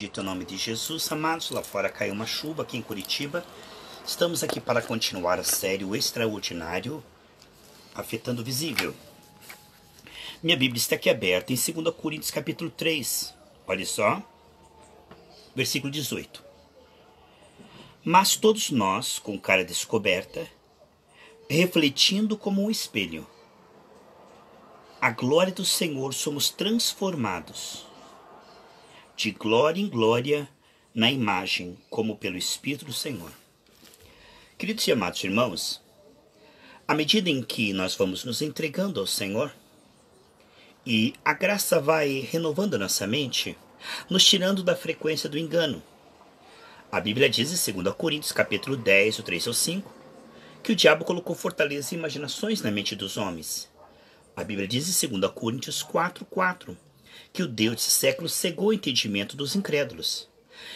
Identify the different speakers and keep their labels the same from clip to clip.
Speaker 1: Dito o nome de Jesus, amados, lá fora caiu uma chuva aqui em Curitiba. Estamos aqui para continuar a série O Extraordinário Afetando o Visível. Minha Bíblia está aqui aberta em 2 Coríntios capítulo 3. Olha só, versículo 18. Mas todos nós, com cara descoberta, refletindo como um espelho, a glória do Senhor somos transformados de glória em glória na imagem, como pelo Espírito do Senhor. Queridos e amados irmãos, à medida em que nós vamos nos entregando ao Senhor e a graça vai renovando nossa mente, nos tirando da frequência do engano. A Bíblia diz em 2 Coríntios, capítulo 10, o 3 ao 5, que o diabo colocou fortalezas e imaginações na mente dos homens. A Bíblia diz em 2 Coríntios 4, 4, que o Deus desse século cegou o entendimento dos incrédulos.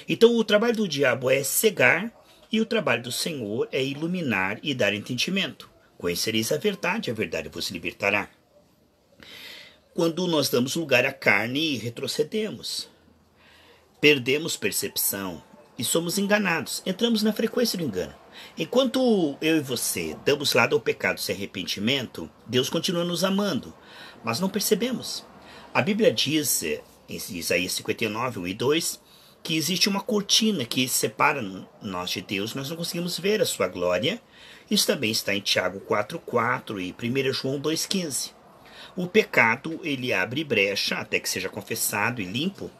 Speaker 1: Então, o trabalho do diabo é cegar e o trabalho do Senhor é iluminar e dar entendimento. Conhecereis a verdade, a verdade vos libertará. Quando nós damos lugar à carne e retrocedemos, perdemos percepção e somos enganados, entramos na frequência do engano. Enquanto eu e você damos lado ao pecado sem arrependimento, Deus continua nos amando, mas não percebemos. A Bíblia diz, eh, em Isaías 59, 1 e 2, que existe uma cortina que separa nós de Deus, nós não conseguimos ver a sua glória. Isso também está em Tiago 4,4 e 1 João 2,15. O pecado ele abre brecha até que seja confessado e limpo,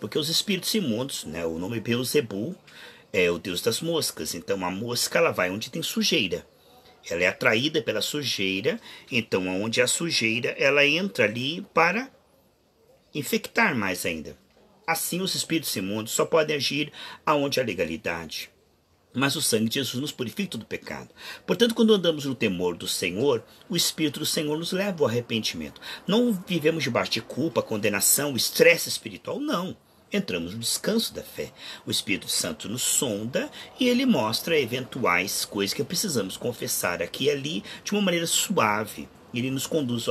Speaker 1: porque os espíritos imundos, né, o nome Beuzebu, é o deus das moscas. Então a mosca ela vai onde tem sujeira. Ela é atraída pela sujeira, então onde há sujeira, ela entra ali para infectar mais ainda. Assim, os espíritos imundos só podem agir aonde há legalidade. Mas o sangue de Jesus nos purifica do pecado. Portanto, quando andamos no temor do Senhor, o Espírito do Senhor nos leva ao arrependimento. Não vivemos debaixo de culpa, condenação, estresse espiritual, não. Entramos no descanso da fé. O Espírito Santo nos sonda e ele mostra eventuais coisas que precisamos confessar aqui e ali de uma maneira suave, ele nos conduz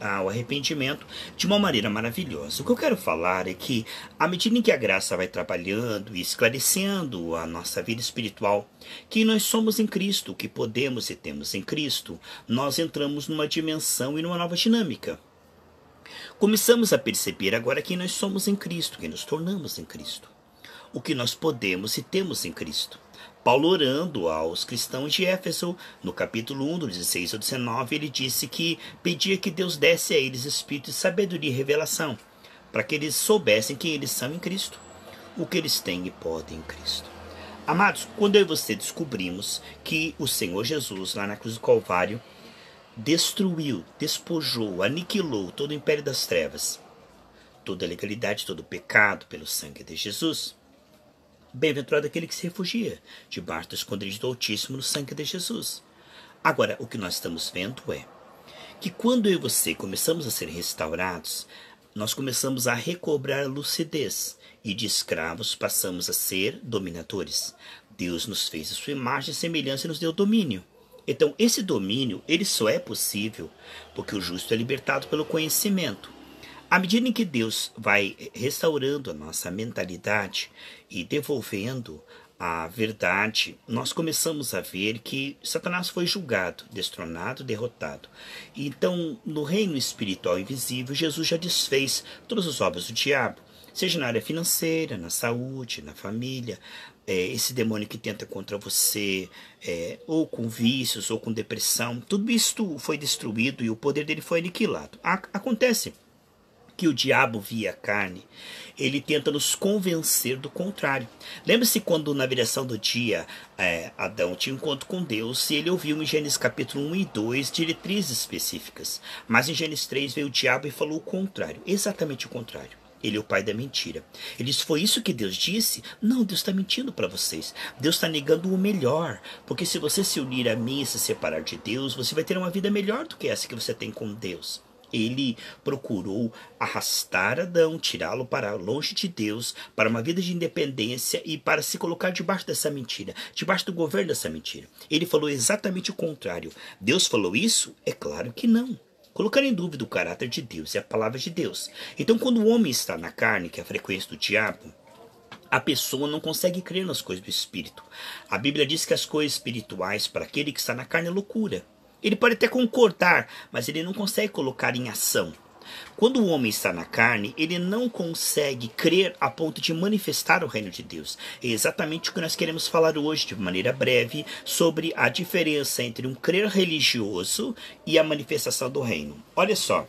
Speaker 1: ao arrependimento de uma maneira maravilhosa. O que eu quero falar é que, à medida em que a graça vai trabalhando e esclarecendo a nossa vida espiritual, que nós somos em Cristo, que podemos e temos em Cristo, nós entramos numa dimensão e numa nova dinâmica. Começamos a perceber agora que nós somos em Cristo, que nos tornamos em Cristo, o que nós podemos e temos em Cristo. Paulo orando aos cristãos de Éfeso, no capítulo 1, do 16 ao 19, ele disse que pedia que Deus desse a eles espírito de sabedoria e revelação, para que eles soubessem quem eles são em Cristo, o que eles têm e podem em Cristo. Amados, quando eu e você descobrimos que o Senhor Jesus, lá na cruz do Calvário, destruiu, despojou, aniquilou todo o império das trevas, toda a legalidade, todo o pecado pelo sangue de Jesus, Bem-aventurado aquele que se refugia debaixo do esconderijo do Altíssimo no sangue de Jesus. Agora, o que nós estamos vendo é que quando eu e você começamos a ser restaurados, nós começamos a recobrar a lucidez e de escravos passamos a ser dominadores. Deus nos fez a sua imagem e semelhança e nos deu domínio. Então, esse domínio, ele só é possível porque o justo é libertado pelo conhecimento. À medida em que Deus vai restaurando a nossa mentalidade e devolvendo a verdade, nós começamos a ver que Satanás foi julgado, destronado, derrotado. Então, no reino espiritual invisível, Jesus já desfez todas as obras do diabo, seja na área financeira, na saúde, na família, é, esse demônio que tenta contra você, é, ou com vícios, ou com depressão, tudo isto foi destruído e o poder dele foi aniquilado. acontece que o diabo via carne, ele tenta nos convencer do contrário. Lembre-se quando, na viração do dia, é, Adão tinha um encontro com Deus e ele ouviu em Gênesis capítulo 1 e 2 diretrizes específicas. Mas em Gênesis 3 veio o diabo e falou o contrário, exatamente o contrário. Ele é o pai da mentira. Ele disse: Foi isso que Deus disse? Não, Deus está mentindo para vocês. Deus está negando o melhor. Porque se você se unir a mim e se separar de Deus, você vai ter uma vida melhor do que essa que você tem com Deus ele procurou arrastar Adão, tirá-lo para longe de Deus, para uma vida de independência e para se colocar debaixo dessa mentira, debaixo do governo dessa mentira. Ele falou exatamente o contrário. Deus falou isso? É claro que não colocar em dúvida o caráter de Deus e a palavra de Deus. Então, quando o homem está na carne, que é a frequência do diabo, a pessoa não consegue crer nas coisas do espírito. A Bíblia diz que as coisas espirituais para aquele que está na carne é loucura. Ele pode até concordar, mas ele não consegue colocar em ação. Quando o homem está na carne, ele não consegue crer a ponto de manifestar o reino de Deus. É exatamente o que nós queremos falar hoje, de maneira breve, sobre a diferença entre um crer religioso e a manifestação do reino. Olha só.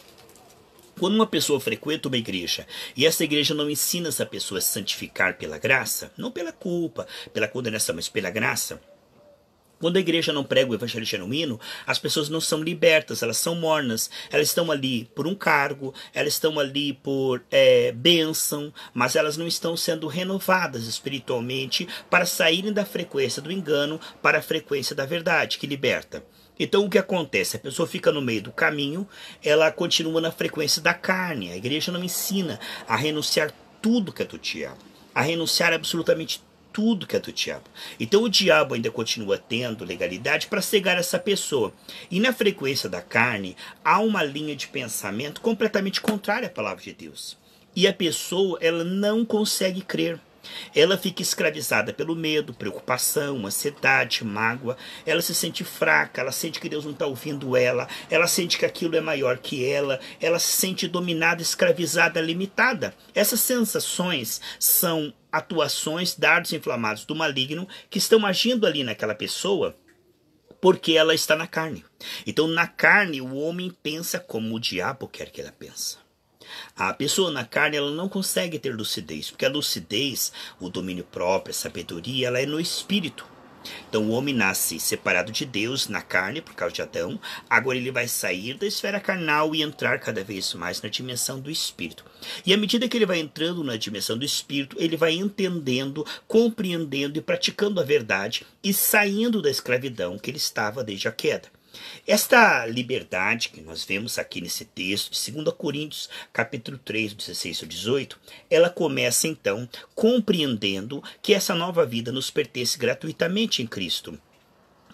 Speaker 1: Quando uma pessoa frequenta uma igreja e essa igreja não ensina essa pessoa a santificar pela graça, não pela culpa, pela condenação, mas pela graça, quando a igreja não prega o evangelho genuíno, as pessoas não são libertas, elas são mornas. Elas estão ali por um cargo, elas estão ali por é, bênção, mas elas não estão sendo renovadas espiritualmente para saírem da frequência do engano para a frequência da verdade, que liberta. Então o que acontece? A pessoa fica no meio do caminho, ela continua na frequência da carne. A igreja não ensina a renunciar tudo que é tutia, a renunciar absolutamente tudo que é do diabo. Então o diabo ainda continua tendo legalidade para cegar essa pessoa. E na frequência da carne, há uma linha de pensamento completamente contrária à palavra de Deus. E a pessoa, ela não consegue crer. Ela fica escravizada pelo medo, preocupação, ansiedade, mágoa. Ela se sente fraca, ela sente que Deus não está ouvindo ela, ela sente que aquilo é maior que ela, ela se sente dominada, escravizada, limitada. Essas sensações são atuações, dardos inflamados do maligno que estão agindo ali naquela pessoa porque ela está na carne. Então, na carne, o homem pensa como o diabo quer que ela pense. A pessoa na carne ela não consegue ter lucidez, porque a lucidez, o domínio próprio, a sabedoria, ela é no espírito. Então o homem nasce separado de Deus na carne por causa de Adão, agora ele vai sair da esfera carnal e entrar cada vez mais na dimensão do espírito. E à medida que ele vai entrando na dimensão do espírito, ele vai entendendo, compreendendo e praticando a verdade e saindo da escravidão que ele estava desde a queda. Esta liberdade que nós vemos aqui nesse texto de 2 Coríntios, capítulo 3, 16 ao 18, ela começa então compreendendo que essa nova vida nos pertence gratuitamente em Cristo.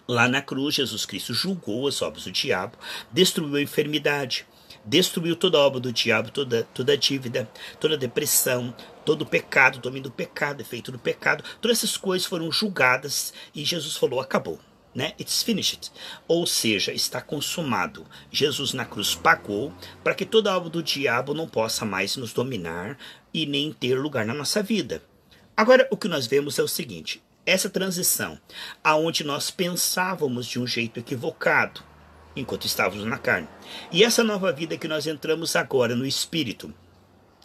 Speaker 1: Lá na cruz, Jesus Cristo julgou as obras do diabo, destruiu a enfermidade, destruiu toda obra do diabo, toda, toda dívida, toda depressão, todo pecado, domínio do pecado, efeito do pecado. Todas essas coisas foram julgadas e Jesus falou: acabou né? It's finished. Ou seja, está consumado. Jesus na cruz pagou para que toda alma do diabo não possa mais nos dominar e nem ter lugar na nossa vida. Agora, o que nós vemos é o seguinte: essa transição, aonde nós pensávamos de um jeito equivocado enquanto estávamos na carne, e essa nova vida que nós entramos agora no espírito,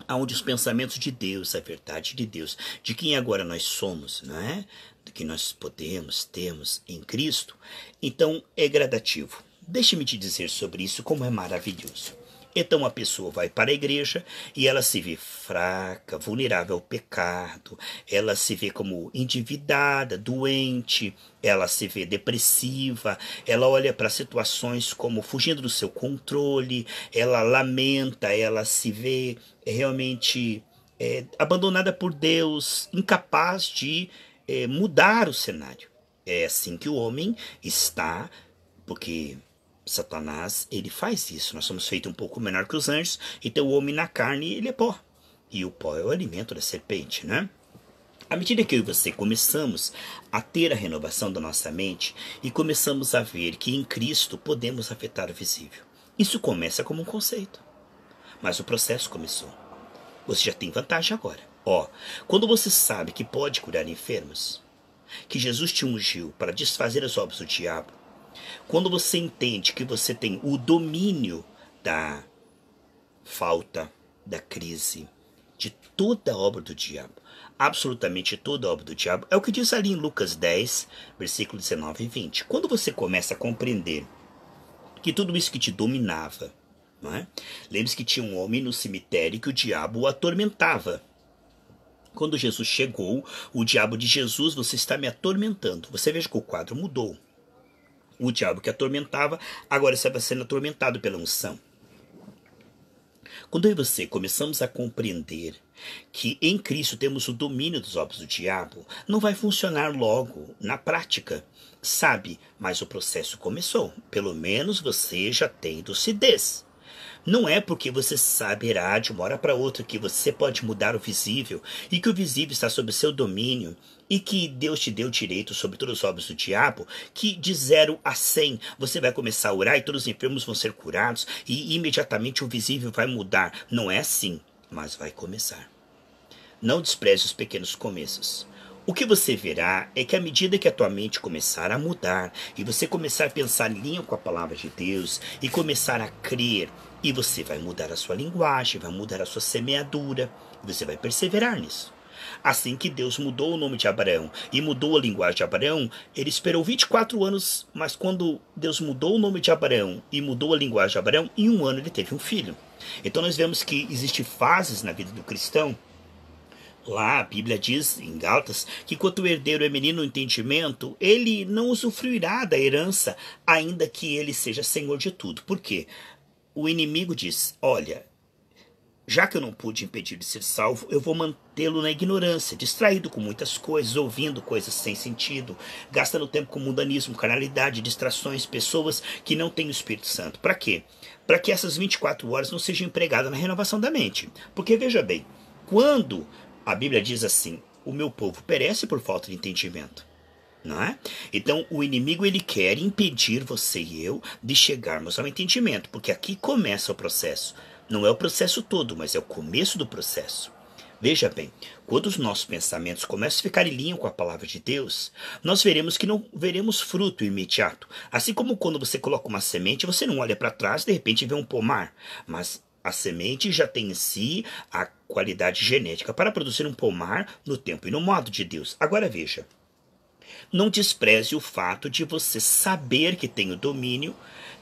Speaker 1: aonde os pensamentos de Deus, a verdade de Deus, de quem agora nós somos, não é? que nós podemos, temos em Cristo, então é gradativo. Deixe-me te dizer sobre isso como é maravilhoso. Então a pessoa vai para a igreja e ela se vê fraca, vulnerável ao pecado, ela se vê como endividada, doente, ela se vê depressiva, ela olha para situações como fugindo do seu controle, ela lamenta, ela se vê realmente é, abandonada por Deus, incapaz de é, mudar o cenário. É assim que o homem está, porque Satanás ele faz isso. Nós somos feitos um pouco menor que os anjos, então o homem na carne ele é pó. E o pó é o alimento da serpente, né? À medida que eu e você começamos a ter a renovação da nossa mente e começamos a ver que em Cristo podemos afetar o visível, isso começa como um conceito, mas o processo começou. Você já tem vantagem agora. Ó, quando você sabe que pode curar enfermos, que Jesus te ungiu para desfazer as obras do diabo, quando você entende que você tem o domínio da falta, da crise, de toda a obra do diabo, absolutamente toda a obra do diabo, é o que diz ali em Lucas 10, versículo 19 e 20. Quando você começa a compreender que tudo isso que te dominava, é? lembre-se que tinha um homem no cemitério que o diabo o atormentava quando Jesus chegou, o diabo de Jesus, você está me atormentando. Você veja que o quadro mudou. O diabo que atormentava, agora estava sendo atormentado pela unção. Quando eu e você começamos a compreender que em Cristo temos o domínio dos obras do diabo, não vai funcionar logo na prática, sabe? Mas o processo começou. Pelo menos você já tem lucidez. Não é porque você saberá de uma hora para outra que você pode mudar o visível e que o visível está sob seu domínio e que Deus te deu direito sobre todos os obras do diabo, que de zero a cem você vai começar a orar e todos os enfermos vão ser curados e imediatamente o visível vai mudar. Não é assim, mas vai começar. Não despreze os pequenos começos. O que você verá é que à medida que a tua mente começar a mudar e você começar a pensar em linha com a palavra de Deus e começar a crer e você vai mudar a sua linguagem, vai mudar a sua semeadura, você vai perseverar nisso. Assim que Deus mudou o nome de Abraão e mudou a linguagem de Abraão, ele esperou 24 anos, mas quando Deus mudou o nome de Abraão e mudou a linguagem de Abraão, em um ano ele teve um filho. Então nós vemos que existem fases na vida do cristão. Lá a Bíblia diz em Gálatas que quando o herdeiro é menino no entendimento, ele não usufruirá da herança, ainda que ele seja senhor de tudo. Por quê? o inimigo diz: Olha, já que eu não pude impedir de ser salvo, eu vou mantê-lo na ignorância, distraído com muitas coisas, ouvindo coisas sem sentido, gastando tempo com mundanismo, carnalidade, distrações, pessoas que não têm o Espírito Santo. Para quê? Para que essas 24 horas não sejam empregadas na renovação da mente. Porque veja bem, quando a Bíblia diz assim: o meu povo perece por falta de entendimento não é? Então, o inimigo ele quer impedir você e eu de chegarmos ao entendimento, porque aqui começa o processo. Não é o processo todo, mas é o começo do processo. Veja bem, quando os nossos pensamentos começam a ficar em linha com a palavra de Deus, nós veremos que não veremos fruto imediato. Assim como quando você coloca uma semente, você não olha para trás de repente vê um pomar, mas a semente já tem em si a qualidade genética para produzir um pomar no tempo e no modo de Deus. Agora veja, não despreze o fato de você saber que tem o domínio,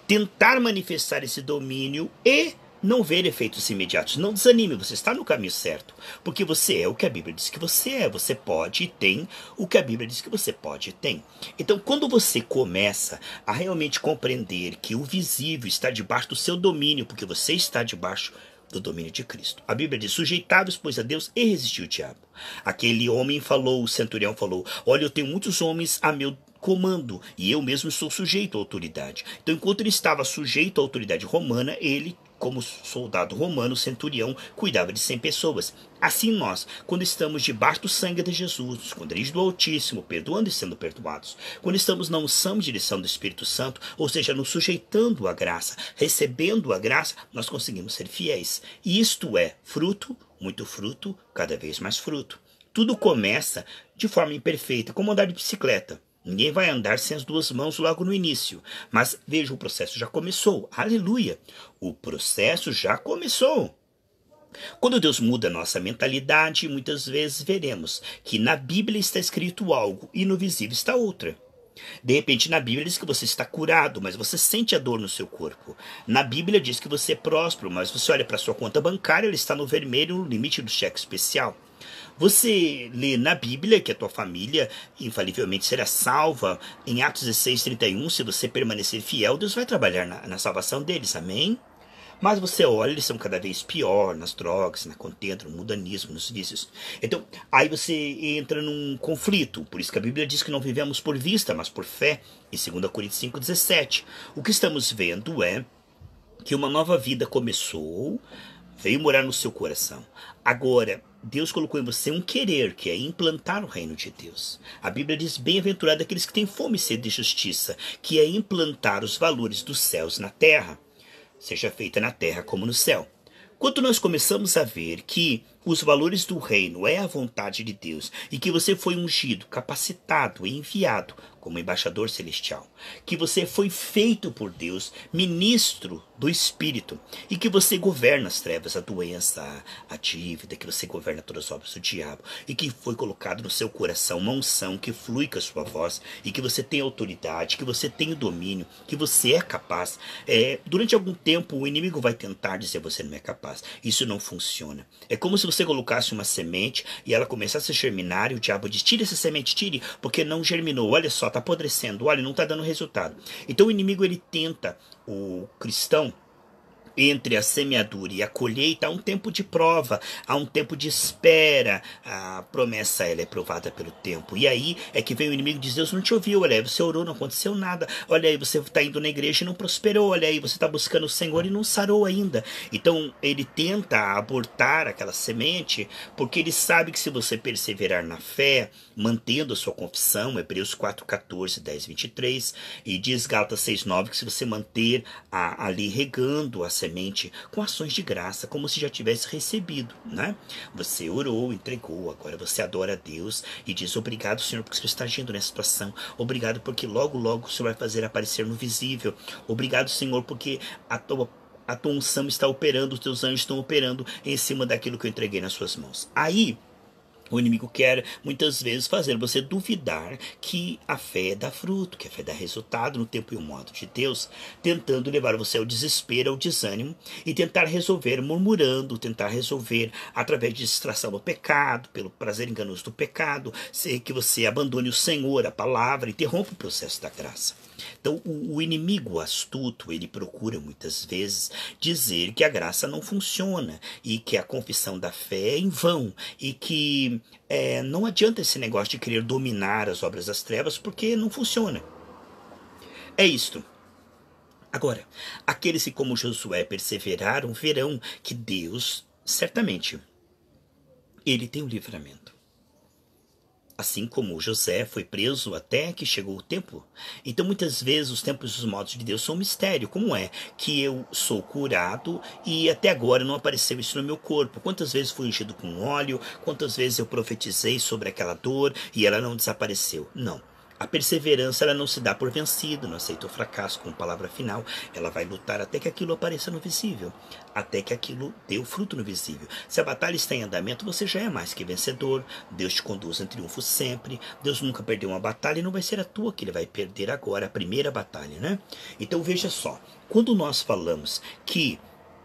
Speaker 1: tentar manifestar esse domínio e não ver efeitos imediatos. Não desanime, você está no caminho certo. Porque você é o que a Bíblia diz que você é. Você pode e tem o que a Bíblia diz que você pode e tem. Então, quando você começa a realmente compreender que o visível está debaixo do seu domínio, porque você está debaixo do domínio de Cristo. A Bíblia diz: sujeitáveis, pois, a Deus e resistiu o diabo. Aquele homem falou, o centurião falou: Olha, eu tenho muitos homens a meu comando e eu mesmo sou sujeito à autoridade. Então, enquanto ele estava sujeito à autoridade romana, ele como soldado romano centurião, cuidava de cem pessoas. Assim nós, quando estamos debaixo do sangue de Jesus, nos esconderijos do Altíssimo, perdoando e sendo perdoados, quando estamos na unção de direção do Espírito Santo, ou seja, nos sujeitando à graça, recebendo a graça, nós conseguimos ser fiéis. E isto é fruto, muito fruto, cada vez mais fruto. Tudo começa de forma imperfeita, como andar de bicicleta. Ninguém vai andar sem as duas mãos logo no início. Mas veja, o processo já começou. Aleluia! O processo já começou. Quando Deus muda nossa mentalidade, muitas vezes veremos que na Bíblia está escrito algo e no visível está outra. De repente, na Bíblia diz que você está curado, mas você sente a dor no seu corpo. Na Bíblia diz que você é próspero, mas você olha para sua conta bancária, ela está no vermelho, no limite do cheque especial. Você lê na Bíblia que a tua família infalivelmente será salva. Em Atos 16, 31, se você permanecer fiel, Deus vai trabalhar na, na salvação deles. Amém? Mas você olha, eles são cada vez pior nas drogas, na contenda, no mundanismo, nos vícios. Então, aí você entra num conflito. Por isso que a Bíblia diz que não vivemos por vista, mas por fé, em 2 Coríntios 5,17. O que estamos vendo é que uma nova vida começou, veio morar no seu coração. Agora, Deus colocou em você um querer, que é implantar o reino de Deus. A Bíblia diz: Bem-aventurado aqueles que têm fome e sede de justiça, que é implantar os valores dos céus na terra. Seja feita na terra como no céu. Quando nós começamos a ver que os valores do reino é a vontade de Deus e que você foi ungido, capacitado e enviado como embaixador celestial, que você foi feito por Deus, ministro do Espírito e que você governa as trevas, a doença, a dívida, que você governa todas as obras do diabo e que foi colocado no seu coração uma unção que flui com a sua voz e que você tem autoridade, que você tem o domínio, que você é capaz. É, durante algum tempo o inimigo vai tentar dizer você não é capaz. Isso não funciona. É como se você você colocasse uma semente e ela começasse a germinar e o diabo diz: tira essa semente, tire, porque não germinou. Olha só, está apodrecendo, olha, não está dando resultado. Então o inimigo ele tenta o cristão entre a semeadura e a colheita há um tempo de prova, há um tempo de espera. A promessa ela é provada pelo tempo. E aí é que vem o inimigo diz: Deus não te ouviu, olha aí, você orou, não aconteceu nada. Olha aí, você está indo na igreja e não prosperou. Olha aí, você está buscando o Senhor e não sarou ainda. Então ele tenta abortar aquela semente porque ele sabe que se você perseverar na fé, mantendo a sua confissão, Hebreus 4, 14, 10, 23, e diz Gálatas 6, 9, que se você manter a, ali regando a semente com ações de graça, como se já tivesse recebido, né? Você orou, entregou, agora você adora a Deus e diz obrigado, Senhor, porque você está agindo nessa situação, obrigado porque logo, logo o Senhor vai fazer aparecer no visível, obrigado, Senhor, porque a tua a tua unção está operando, os teus anjos estão operando em cima daquilo que eu entreguei nas suas mãos. Aí o inimigo quer muitas vezes fazer você duvidar que a fé dá fruto, que a fé dá resultado no tempo e o modo de Deus, tentando levar você ao desespero, ao desânimo e tentar resolver murmurando, tentar resolver através de distração do pecado, pelo prazer enganoso do pecado, que você abandone o Senhor, a palavra, interrompa o processo da graça. Então, o, o inimigo astuto, ele procura muitas vezes dizer que a graça não funciona e que a confissão da fé é em vão e que é, não adianta esse negócio de querer dominar as obras das trevas porque não funciona. É isto. Agora, aqueles que, como Josué, perseveraram, verão que Deus, certamente, ele tem o livramento. Assim como José foi preso até que chegou o tempo. Então, muitas vezes, os tempos e os modos de Deus são um mistério. Como é que eu sou curado e até agora não apareceu isso no meu corpo? Quantas vezes fui ungido com óleo? Quantas vezes eu profetizei sobre aquela dor e ela não desapareceu? Não. A perseverança ela não se dá por vencido, não aceita o fracasso como palavra final. Ela vai lutar até que aquilo apareça no visível, até que aquilo dê o fruto no visível. Se a batalha está em andamento, você já é mais que vencedor. Deus te conduz em triunfo sempre. Deus nunca perdeu uma batalha e não vai ser a tua que ele vai perder agora, a primeira batalha, né? Então veja só, quando nós falamos que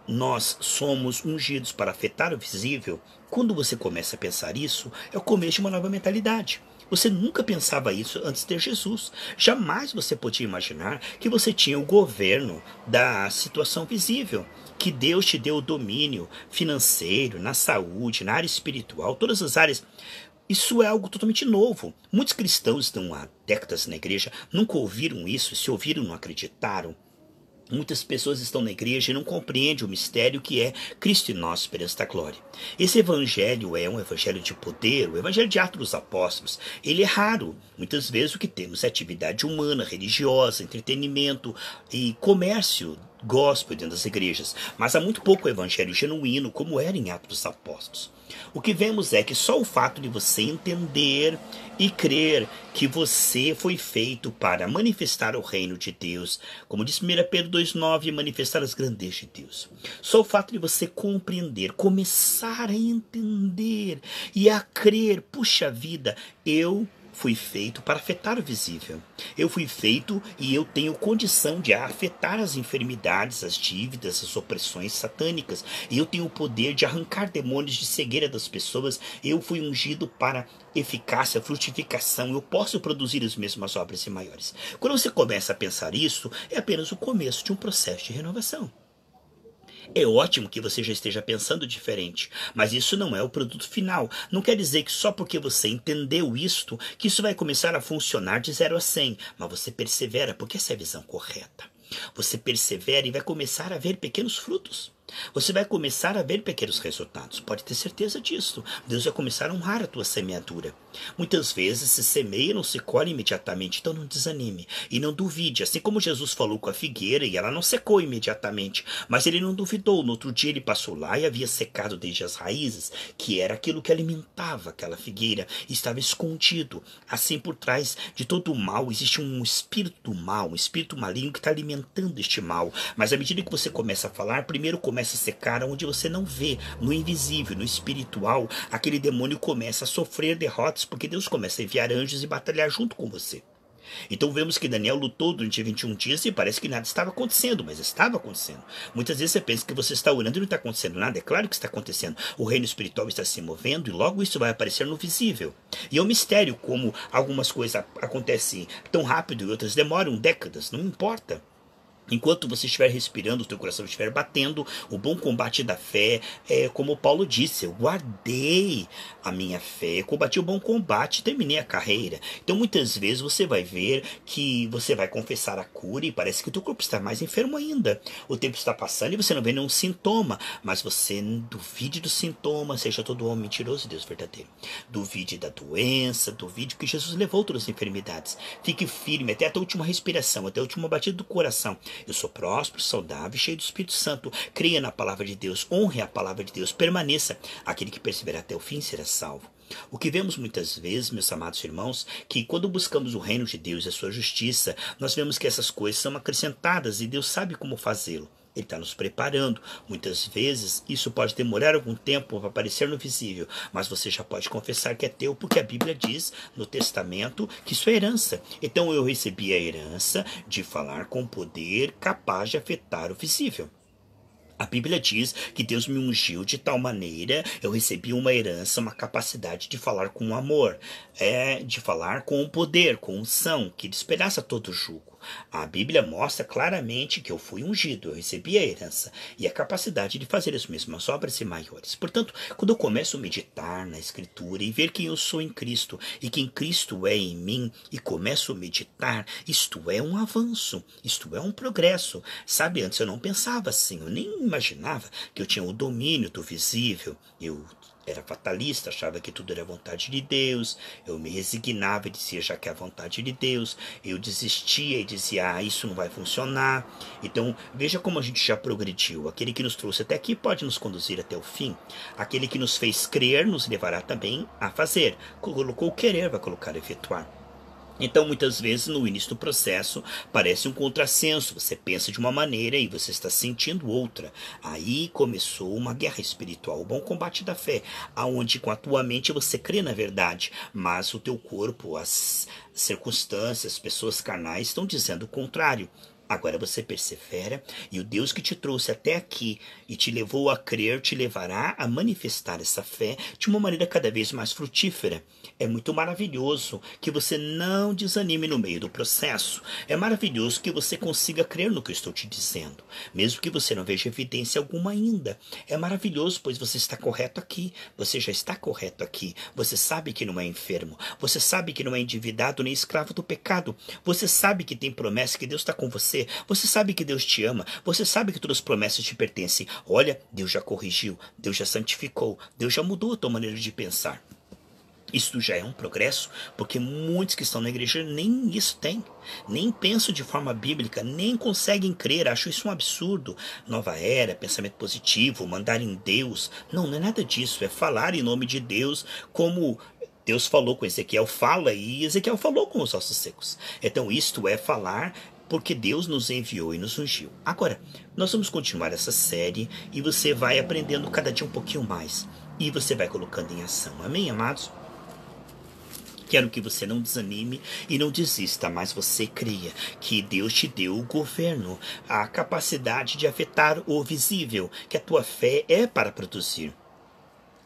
Speaker 1: nós somos ungidos para afetar o visível, quando você começa a pensar isso, é o começo de uma nova mentalidade. Você nunca pensava isso antes de ter Jesus. Jamais você podia imaginar que você tinha o governo da situação visível. Que Deus te deu o domínio financeiro, na saúde, na área espiritual, todas as áreas. Isso é algo totalmente novo. Muitos cristãos estão há décadas na igreja, nunca ouviram isso, se ouviram, não acreditaram. Muitas pessoas estão na igreja e não compreendem o mistério que é Cristo em nós perante a glória. Esse evangelho é um evangelho de poder, o evangelho de Atos dos Apóstolos. Ele é raro. Muitas vezes o que temos é atividade humana, religiosa, entretenimento e comércio gospel dentro das igrejas, mas há muito pouco evangelho genuíno, como era em Atos dos Apóstolos. O que vemos é que só o fato de você entender e crer que você foi feito para manifestar o reino de Deus, como diz 1 Pedro 2,9, manifestar as grandezas de Deus. Só o fato de você compreender, começar a entender e a crer, puxa vida, eu fui feito para afetar o visível. Eu fui feito e eu tenho condição de afetar as enfermidades, as dívidas, as opressões satânicas. Eu tenho o poder de arrancar demônios de cegueira das pessoas. Eu fui ungido para eficácia, frutificação. Eu posso produzir as mesmas obras e maiores. Quando você começa a pensar isso, é apenas o começo de um processo de renovação. É ótimo que você já esteja pensando diferente, mas isso não é o produto final. Não quer dizer que só porque você entendeu isto, que isso vai começar a funcionar de 0 a 100, mas você persevera, porque essa é a visão correta. Você persevera e vai começar a ver pequenos frutos. Você vai começar a ver pequenos resultados, pode ter certeza disso. Deus vai começar a honrar a tua semeadura. Muitas vezes se semeia não se colhe imediatamente, então não desanime e não duvide. Assim como Jesus falou com a figueira e ela não secou imediatamente, mas ele não duvidou. No outro dia ele passou lá e havia secado desde as raízes, que era aquilo que alimentava aquela figueira, estava escondido. Assim por trás de todo o mal existe um espírito mal, um espírito maligno que está alimentando este mal. Mas à medida que você começa a falar, primeiro começa começa a secar, onde você não vê, no invisível, no espiritual, aquele demônio começa a sofrer derrotas, porque Deus começa a enviar anjos e batalhar junto com você. Então vemos que Daniel lutou durante 21 dias e parece que nada estava acontecendo, mas estava acontecendo. Muitas vezes você pensa que você está orando e não está acontecendo nada, é claro que está acontecendo. O reino espiritual está se movendo e logo isso vai aparecer no visível. E é um mistério como algumas coisas acontecem tão rápido e outras demoram décadas, não importa. Enquanto você estiver respirando, o teu coração estiver batendo, o bom combate da fé é como Paulo disse: eu guardei a minha fé, eu combati o bom combate, terminei a carreira. Então muitas vezes você vai ver que você vai confessar a cura e parece que o teu corpo está mais enfermo ainda. O tempo está passando e você não vê nenhum sintoma, mas você duvide dos sintomas, seja todo homem mentiroso e Deus verdadeiro. Duvide da doença, duvide que Jesus levou todas as enfermidades. Fique firme até a tua última respiração, até a última batida do coração eu sou próspero, saudável, cheio do Espírito Santo. Creia na palavra de Deus, honre a palavra de Deus, permaneça. Aquele que perseverar até o fim será salvo. O que vemos muitas vezes, meus amados irmãos, que quando buscamos o reino de Deus e a sua justiça, nós vemos que essas coisas são acrescentadas e Deus sabe como fazê-lo. Ele está nos preparando. Muitas vezes isso pode demorar algum tempo para aparecer no visível, mas você já pode confessar que é teu, porque a Bíblia diz no Testamento que isso é herança. Então eu recebi a herança de falar com poder capaz de afetar o visível. A Bíblia diz que Deus me ungiu de tal maneira, eu recebi uma herança, uma capacidade de falar com amor, é de falar com poder, com unção, que despedaça todo o jugo. A Bíblia mostra claramente que eu fui ungido, eu recebi a herança e a capacidade de fazer as mesmas obras e maiores. Portanto, quando eu começo a meditar na Escritura e ver quem eu sou em Cristo e quem Cristo é em mim e começo a meditar, isto é um avanço, isto é um progresso. Sabe, antes eu não pensava assim, eu nem imaginava que eu tinha o domínio do visível, eu era fatalista, achava que tudo era vontade de Deus. Eu me resignava e dizia, já que é a vontade de Deus. Eu desistia e dizia, ah, isso não vai funcionar. Então, veja como a gente já progrediu. Aquele que nos trouxe até aqui pode nos conduzir até o fim. Aquele que nos fez crer nos levará também a fazer. Colocou o querer, vai colocar efetuar. Então, muitas vezes, no início do processo, parece um contrassenso. Você pensa de uma maneira e você está sentindo outra. Aí começou uma guerra espiritual, o bom combate da fé, aonde com a tua mente você crê na verdade, mas o teu corpo, as circunstâncias, as pessoas carnais estão dizendo o contrário. Agora você persevera e o Deus que te trouxe até aqui e te levou a crer te levará a manifestar essa fé de uma maneira cada vez mais frutífera. É muito maravilhoso que você não desanime no meio do processo. É maravilhoso que você consiga crer no que eu estou te dizendo, mesmo que você não veja evidência alguma ainda. É maravilhoso, pois você está correto aqui. Você já está correto aqui. Você sabe que não é enfermo. Você sabe que não é endividado nem escravo do pecado. Você sabe que tem promessa que Deus está com você você. Você sabe que Deus te ama. Você sabe que todas as promessas te pertencem. Olha, Deus já corrigiu, Deus já santificou, Deus já mudou a tua maneira de pensar. Isso já é um progresso, porque muitos que estão na igreja nem isso têm, nem pensam de forma bíblica, nem conseguem crer, acho isso um absurdo. Nova era, pensamento positivo, mandar em Deus. Não, não é nada disso, é falar em nome de Deus como Deus falou com Ezequiel, fala e Ezequiel falou com os ossos secos. Então isto é falar porque Deus nos enviou e nos ungiu. Agora, nós vamos continuar essa série e você vai aprendendo cada dia um pouquinho mais e você vai colocando em ação. Amém, amados? Quero que você não desanime e não desista, mas você creia que Deus te deu o governo, a capacidade de afetar o visível que a tua fé é para produzir.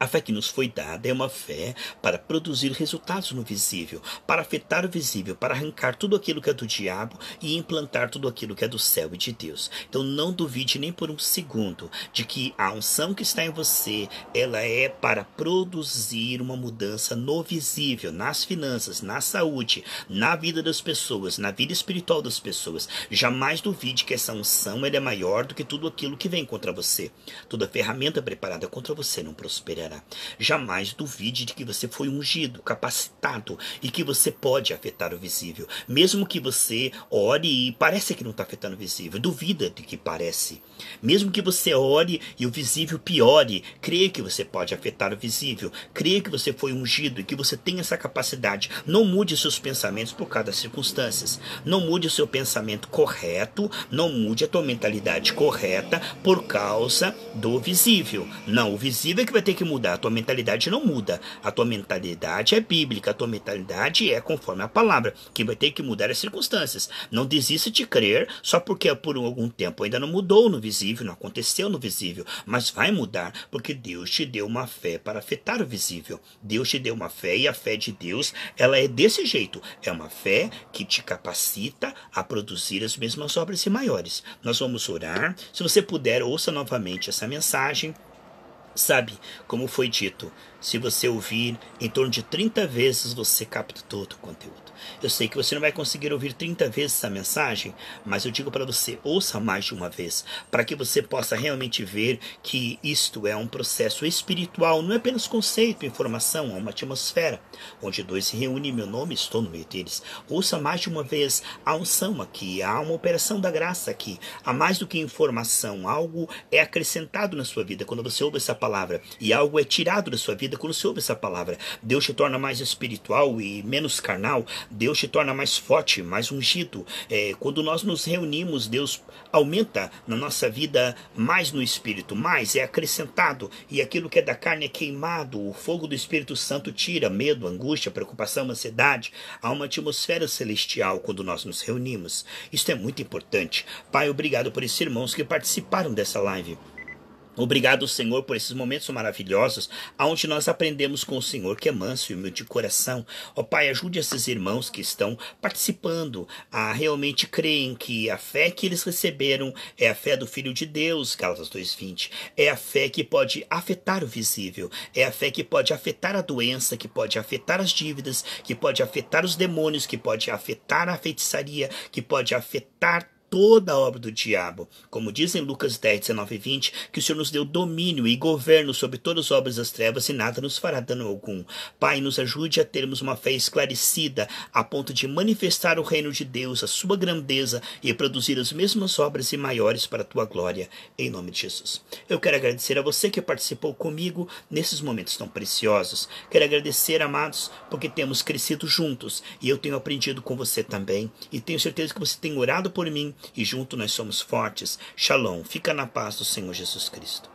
Speaker 1: A fé que nos foi dada é uma fé para produzir resultados no visível, para afetar o visível, para arrancar tudo aquilo que é do diabo e implantar tudo aquilo que é do céu e de Deus. Então não duvide nem por um segundo de que a unção que está em você, ela é para produzir uma mudança no visível, nas finanças, na saúde, na vida das pessoas, na vida espiritual das pessoas. Jamais duvide que essa unção ela é maior do que tudo aquilo que vem contra você. Toda ferramenta preparada contra você não prosperará. Jamais duvide de que você foi ungido, capacitado e que você pode afetar o visível. Mesmo que você ore e parece que não está afetando o visível, duvida de que parece. Mesmo que você ore e o visível piore, creia que você pode afetar o visível. Creia que você foi ungido e que você tem essa capacidade. Não mude seus pensamentos por cada circunstância. circunstâncias. Não mude o seu pensamento correto, não mude a tua mentalidade correta por causa do visível. Não, o visível é que vai ter que mudar muda A tua mentalidade não muda. A tua mentalidade é bíblica, a tua mentalidade é conforme a palavra. Quem vai ter que mudar é as circunstâncias. Não desista de crer só porque por algum tempo ainda não mudou no visível, não aconteceu no visível, mas vai mudar porque Deus te deu uma fé para afetar o visível. Deus te deu uma fé e a fé de Deus, ela é desse jeito. É uma fé que te capacita a produzir as mesmas obras e maiores. Nós vamos orar. Se você puder, ouça novamente essa mensagem Sabe, como foi dito, se você ouvir em torno de 30 vezes, você capta todo o conteúdo. Eu sei que você não vai conseguir ouvir 30 vezes essa mensagem, mas eu digo para você, ouça mais de uma vez, para que você possa realmente ver que isto é um processo espiritual, não é apenas conceito, informação, é uma atmosfera. Onde dois se reúnem, meu nome, estou no meio deles. Ouça mais de uma vez, há unção aqui, há uma operação da graça aqui, há mais do que informação, algo é acrescentado na sua vida quando você ouve essa palavra, e algo é tirado da sua vida quando você ouve essa palavra. Deus te torna mais espiritual e menos carnal, Deus te torna mais forte, mais ungido. É, quando nós nos reunimos, Deus aumenta na nossa vida mais no Espírito, mais é acrescentado. E aquilo que é da carne é queimado. O fogo do Espírito Santo tira medo, angústia, preocupação, ansiedade. Há uma atmosfera celestial quando nós nos reunimos. Isto é muito importante. Pai, obrigado por esses irmãos que participaram dessa live. Obrigado, Senhor, por esses momentos maravilhosos, onde nós aprendemos com o Senhor que é manso e humilde de coração. Ó oh, Pai, ajude esses irmãos que estão participando a realmente creem que a fé que eles receberam é a fé do Filho de Deus, Galatas 2.20. É a fé que pode afetar o visível, é a fé que pode afetar a doença, que pode afetar as dívidas, que pode afetar os demônios, que pode afetar a feitiçaria, que pode afetar toda a obra do diabo. Como dizem Lucas 10, 19 e 20, que o Senhor nos deu domínio e governo sobre todas as obras das trevas e nada nos fará dano algum. Pai, nos ajude a termos uma fé esclarecida, a ponto de manifestar o reino de Deus, a sua grandeza e produzir as mesmas obras e maiores para a tua glória, em nome de Jesus. Eu quero agradecer a você que participou comigo nesses momentos tão preciosos. Quero agradecer, amados, porque temos crescido juntos e eu tenho aprendido com você também. E tenho certeza que você tem orado por mim e junto nós somos fortes. Shalom. Fica na paz do Senhor Jesus Cristo.